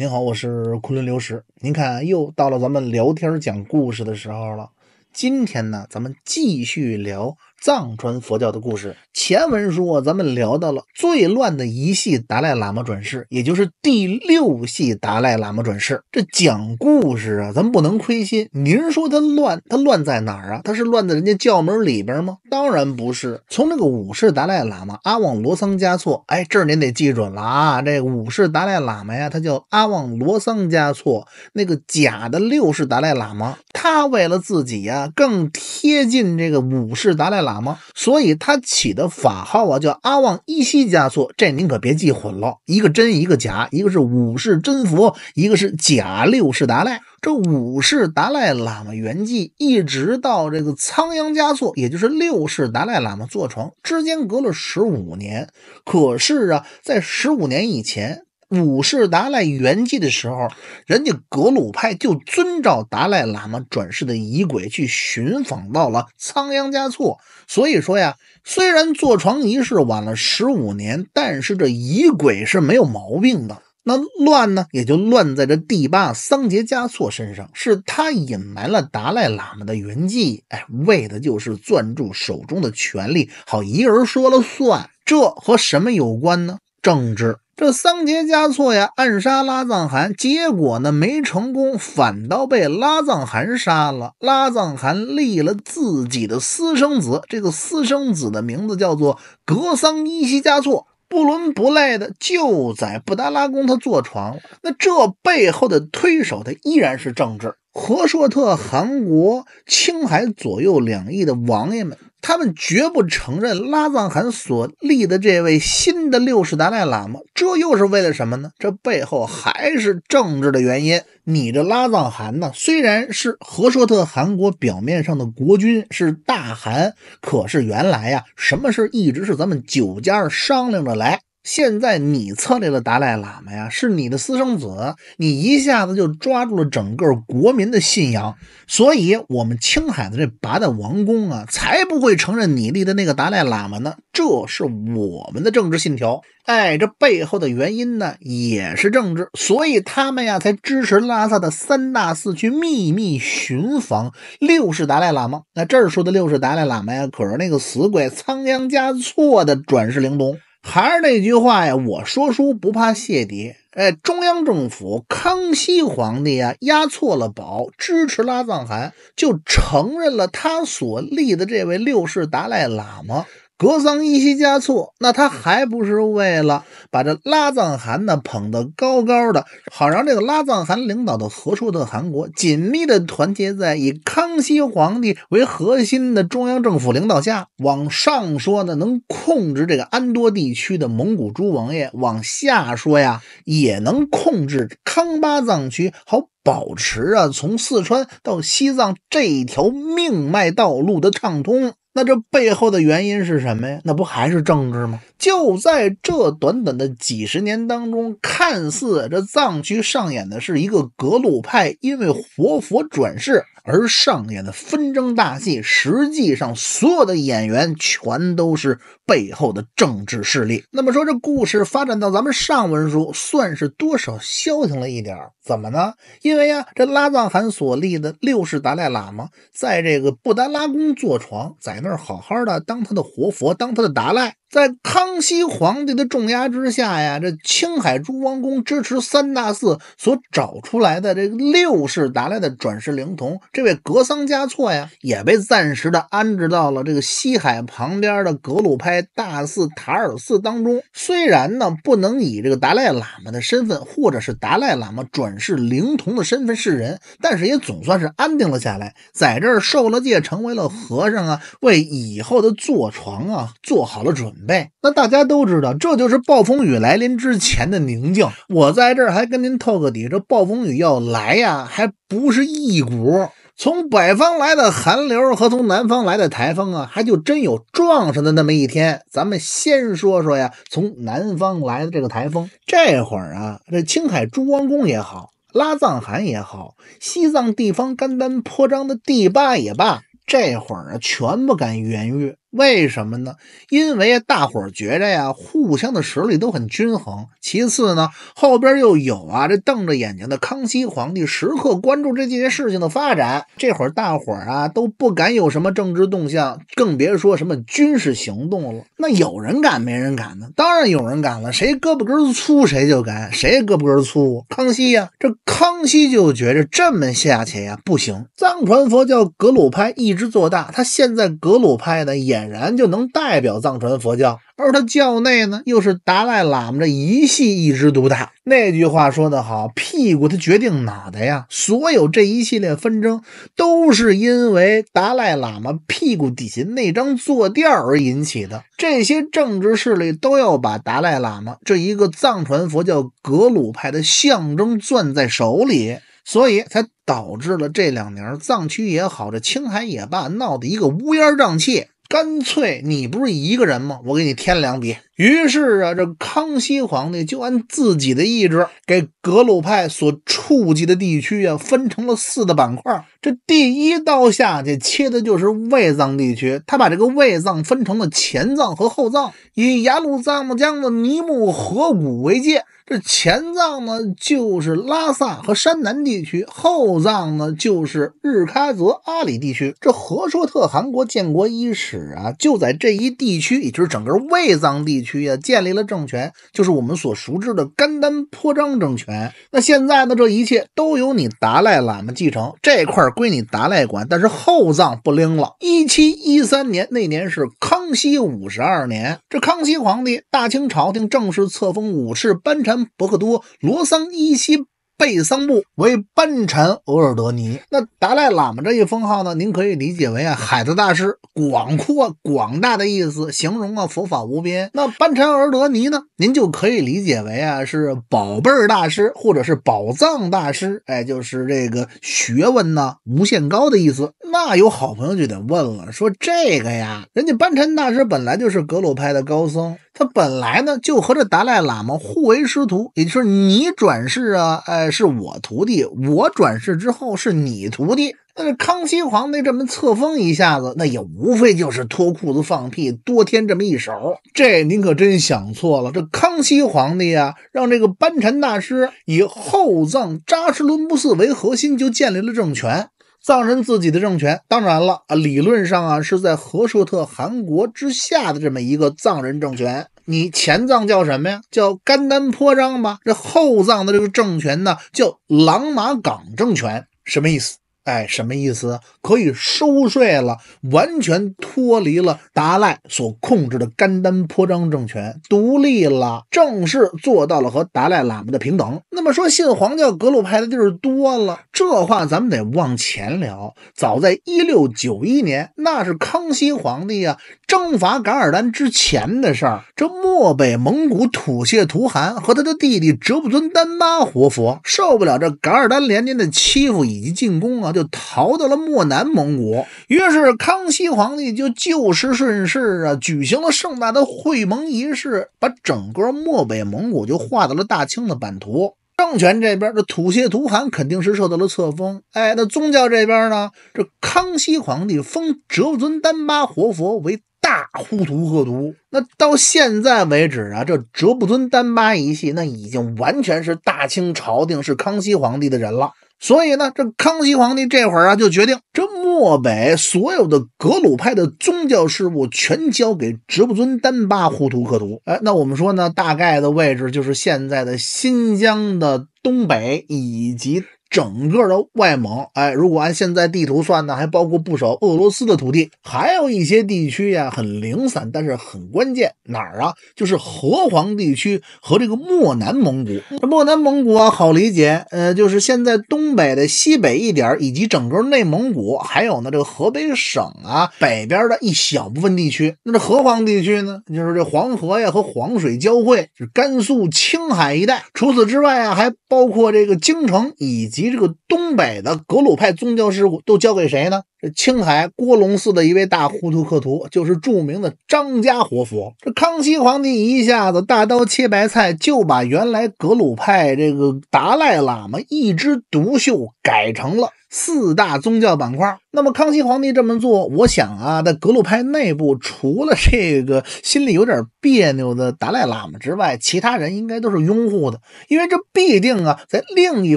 您好，我是昆仑刘石。您看，又到了咱们聊天讲故事的时候了。今天呢，咱们继续聊。藏传佛教的故事，前文说咱们聊到了最乱的一系达赖喇嘛转世，也就是第六系达赖喇嘛转世。这讲故事啊，咱不能亏心。您说他乱，他乱在哪儿啊？他是乱在人家教门里边吗？当然不是。从那个五世达赖喇嘛阿旺罗桑嘉措，哎，这儿您得记准了啊。这五世达赖喇嘛呀，他叫阿旺罗桑嘉措。那个假的六世达赖喇嘛，他为了自己呀，更贴近这个五世达赖喇。法吗？所以他起的法号啊，叫阿旺依西加措。这您可别记混了，一个真，一个假。一个是五世真佛，一个是假六世达赖。这五世达赖喇嘛圆寂，一直到这个仓央嘉措，也就是六世达赖喇嘛坐床，之间隔了十五年。可是啊，在十五年以前。五世达赖圆寂的时候，人家格鲁派就遵照达赖喇嘛转世的仪轨去寻访到了仓央嘉措。所以说呀，虽然坐床仪式晚了十五年，但是这仪轨是没有毛病的。那乱呢，也就乱在这第八桑杰嘉措身上，是他隐瞒了达赖喇嘛的圆寂，哎，为的就是攥住手中的权力，好一人说了算。这和什么有关呢？政治。这桑杰嘉措呀，暗杀拉藏汗，结果呢没成功，反倒被拉藏汗杀了。拉藏汗立了自己的私生子，这个私生子的名字叫做格桑依西嘉措，不伦不类的就在布达拉宫他坐床。那这背后的推手，他依然是政治。和硕特汗国青海左右两翼的王爷们。他们绝不承认拉藏汗所立的这位新的六世达赖喇嘛，这又是为了什么呢？这背后还是政治的原因。你这拉藏汗呢，虽然是和硕特汗国表面上的国君，是大汗，可是原来呀，什么事一直是咱们九家商量着来。现在你册立的达赖喇嘛呀，是你的私生子，你一下子就抓住了整个国民的信仰，所以我们青海的这八大王公啊，才不会承认你立的那个达赖喇嘛呢。这是我们的政治信条。哎，这背后的原因呢，也是政治，所以他们呀，才支持拉萨的三大寺去秘密寻访六世达赖喇嘛。那这儿说的六世达赖喇嘛呀，可是那个死鬼仓央嘉措的转世灵童。还是那句话呀，我说书不怕谢敌。哎，中央政府，康熙皇帝啊，押错了宝，支持拉藏汗，就承认了他所立的这位六世达赖喇嘛。格桑依西加措，那他还不是为了把这拉藏汗呢捧得高高的，好让这个拉藏汗领导的和硕特汗国紧密的团结在以康熙皇帝为核心的中央政府领导下。往上说呢，能控制这个安多地区的蒙古诸王爷；往下说呀，也能控制康巴藏区，好保持啊从四川到西藏这条命脉道路的畅通。那这背后的原因是什么呀？那不还是政治吗？就在这短短的几十年当中，看似这藏区上演的是一个格鲁派，因为活佛转世。而上演的纷争大戏，实际上所有的演员全都是背后的政治势力。那么说，这故事发展到咱们上文书，算是多少消停了一点怎么呢？因为啊，这拉藏汗所立的六世达赖喇嘛，在这个布达拉宫坐床，在那儿好好的当他的活佛，当他的达赖。在康熙皇帝的重压之下呀，这青海诸王宫支持三大寺所找出来的这个六世达赖的转世灵童，这位格桑嘉措呀，也被暂时的安置到了这个西海旁边的格鲁派大寺塔尔寺当中。虽然呢，不能以这个达赖喇嘛的身份，或者是达赖喇嘛转世灵童的身份示人，但是也总算是安定了下来，在这儿受了戒，成为了和尚啊，为以后的坐床啊做好了准备。备那，大家都知道，这就是暴风雨来临之前的宁静。我在这儿还跟您透个底，这暴风雨要来呀，还不是一股从北方来的寒流和从南方来的台风啊，还就真有撞上的那么一天。咱们先说说呀，从南方来的这个台风，这会儿啊，这青海珠光宫也好，拉藏汗也好，西藏地方甘丹颇章的第八也罢，这会儿啊，全不敢言喻。为什么呢？因为大伙儿觉着呀，互相的实力都很均衡。其次呢，后边又有啊，这瞪着眼睛的康熙皇帝时刻关注这这件事情的发展。这会儿大伙儿啊都不敢有什么政治动向，更别说什么军事行动了。那有人敢没人敢呢？当然有人敢了，谁胳膊根粗谁就敢。谁胳膊根粗？康熙呀，这康熙就觉着这么下去呀不行，藏传佛教格鲁派一直做大，他现在格鲁派呢也。显然就能代表藏传佛教，而他教内呢，又是达赖喇嘛这一系一支独大。那句话说得好：“屁股他决定脑袋呀！”所有这一系列纷争，都是因为达赖喇嘛屁股底下那张坐垫而引起的。这些政治势力都要把达赖喇嘛这一个藏传佛教格鲁派的象征攥在手里，所以才导致了这两年藏区也好，这青海也罢，闹得一个乌烟瘴气。干脆，你不是一个人吗？我给你添两笔。于是啊，这康熙皇帝就按自己的意志，给格鲁派所触及的地区啊，分成了四个板块。这第一刀下去切的就是卫藏地区，他把这个卫藏分成了前藏和后藏，以雅鲁藏布江的尼木河谷为界。这前藏呢，就是拉萨和山南地区；后藏呢，就是日喀则阿里地区。这和硕特汗国建国伊始啊，就在这一地区，也就是整个卫藏地区。区也建立了政权，就是我们所熟知的甘丹颇章政权。那现在呢，这一切都由你达赖喇嘛继承，这块归你达赖管，但是后藏不灵了。一七一三年，那年是康熙五十二年，这康熙皇帝大清朝廷正式册封五世班禅博克多罗桑依西。贝桑布为班禅额尔德尼，那达赖喇嘛这一封号呢？您可以理解为啊，海德大师广阔广大的意思，形容啊佛法无边。那班禅额尔德尼呢？您就可以理解为啊，是宝贝儿大师，或者是宝藏大师。哎，就是这个学问呢，无限高的意思。那有好朋友就得问了，说这个呀，人家班禅大师本来就是格鲁派的高僧。他本来呢，就和这达赖喇嘛互为师徒，也就是说，你转世啊，哎，是我徒弟；我转世之后是你徒弟。那康熙皇帝这么册封一下子，那也无非就是脱裤子放屁，多添这么一手。这您可真想错了。这康熙皇帝啊，让这个班禅大师以厚葬扎什伦布寺为核心，就建立了政权。藏人自己的政权，当然了啊，理论上啊是在和硕特汗国之下的这么一个藏人政权。你前藏叫什么呀？叫甘丹坡章吧。这后藏的这个政权呢，叫朗玛岗政权，什么意思？哎，什么意思？可以收税了，完全脱离了达赖所控制的甘丹颇章政权，独立了，正式做到了和达赖喇嘛的平等。那么说信黄教格鲁派的地儿多了，这话咱们得往前聊。早在一六九一年，那是康熙皇帝啊征伐噶尔丹之前的事儿。这漠北蒙古土谢图汗和他的弟弟哲布尊丹巴活佛受不了这噶尔丹连年的欺负以及进攻啊。就逃到了漠南蒙古，于是康熙皇帝就就事顺势啊，举行了盛大的会盟仪式，把整个漠北蒙古就划到了大清的版图。政权这边，的土谢图汗肯定是受到了册封。哎，那宗教这边呢？这康熙皇帝封哲布尊丹巴活佛为大呼图贺图。那到现在为止啊，这哲布尊丹巴一系那已经完全是大清朝廷是康熙皇帝的人了。所以呢，这康熙皇帝这会儿啊，就决定这漠北所有的格鲁派的宗教事务全交给直布尊丹巴胡图克图。哎，那我们说呢，大概的位置就是现在的新疆的东北以及。整个的外蒙，哎，如果按现在地图算呢，还包括不少俄罗斯的土地，还有一些地区呀很零散，但是很关键，哪儿啊？就是河湟地区和这个漠南蒙古。这漠南蒙古啊，好理解，呃，就是现在东北的西北一点以及整个内蒙古，还有呢这个河北省啊北边的一小部分地区。那这河湟地区呢，就是这黄河呀和黄水交汇，就是甘肃青海一带。除此之外啊，还包括这个京城以及。及这个东北的格鲁派宗教事务都交给谁呢？这青海郭隆寺的一位大糊涂克图，就是著名的张家活佛。这康熙皇帝一下子大刀切白菜，就把原来格鲁派这个达赖喇嘛一枝独秀改成了。四大宗教板块。那么康熙皇帝这么做，我想啊，在格鲁派内部，除了这个心里有点别扭的达赖喇嘛之外，其他人应该都是拥护的，因为这必定啊，在另一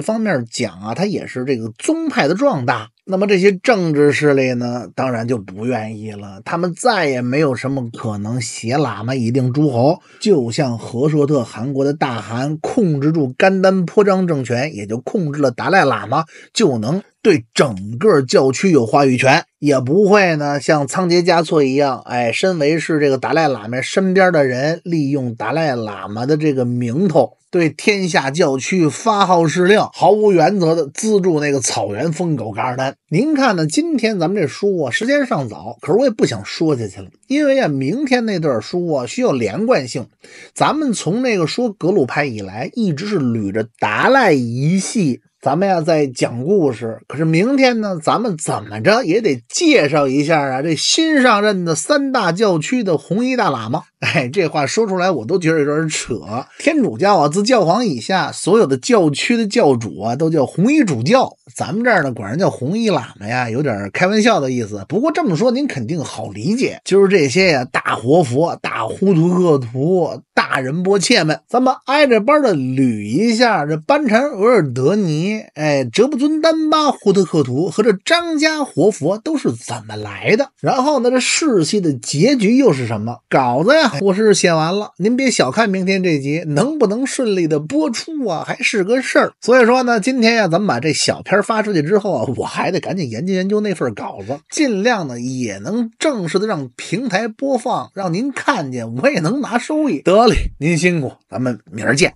方面讲啊，他也是这个宗派的壮大。那么这些政治势力呢，当然就不愿意了。他们再也没有什么可能挟喇嘛以定诸侯，就像和硕特汗国的大汗控制住甘丹颇章政权，也就控制了达赖喇嘛，就能对整个教区有话语权。也不会呢，像仓颉嘉措一样，哎，身为是这个达赖喇嘛身边的人，利用达赖喇嘛的这个名头，对天下教区发号施令，毫无原则的资助那个草原疯狗噶尔丹。您看呢？今天咱们这书啊，时间尚早，可是我也不想说下去了，因为啊，明天那段书啊需要连贯性。咱们从那个说格鲁派以来，一直是捋着达赖一系。咱们呀在讲故事，可是明天呢，咱们怎么着也得介绍一下啊，这新上任的三大教区的红衣大喇嘛。哎，这话说出来我都觉得有点扯。天主教啊，自教皇以下，所有的教区的教主啊，都叫红衣主教。咱们这儿呢，管人叫红衣喇嘛呀，有点开玩笑的意思。不过这么说，您肯定好理解。就是这些呀，大活佛、大呼图克图、大仁波切们，咱们挨着班的捋一下。这班禅额尔德尼、哎哲布尊丹巴、呼图克图和这张家活佛都是怎么来的？然后呢，这世系的结局又是什么？稿子呀，我是写完了。您别小看明天这集能不能顺利的播出啊，还是个事儿。所以说呢，今天呀，咱们把这小片儿。发出去之后啊，我还得赶紧研究研究那份稿子，尽量呢也能正式的让平台播放，让您看见，我也能拿收益。得嘞，您辛苦，咱们明儿见。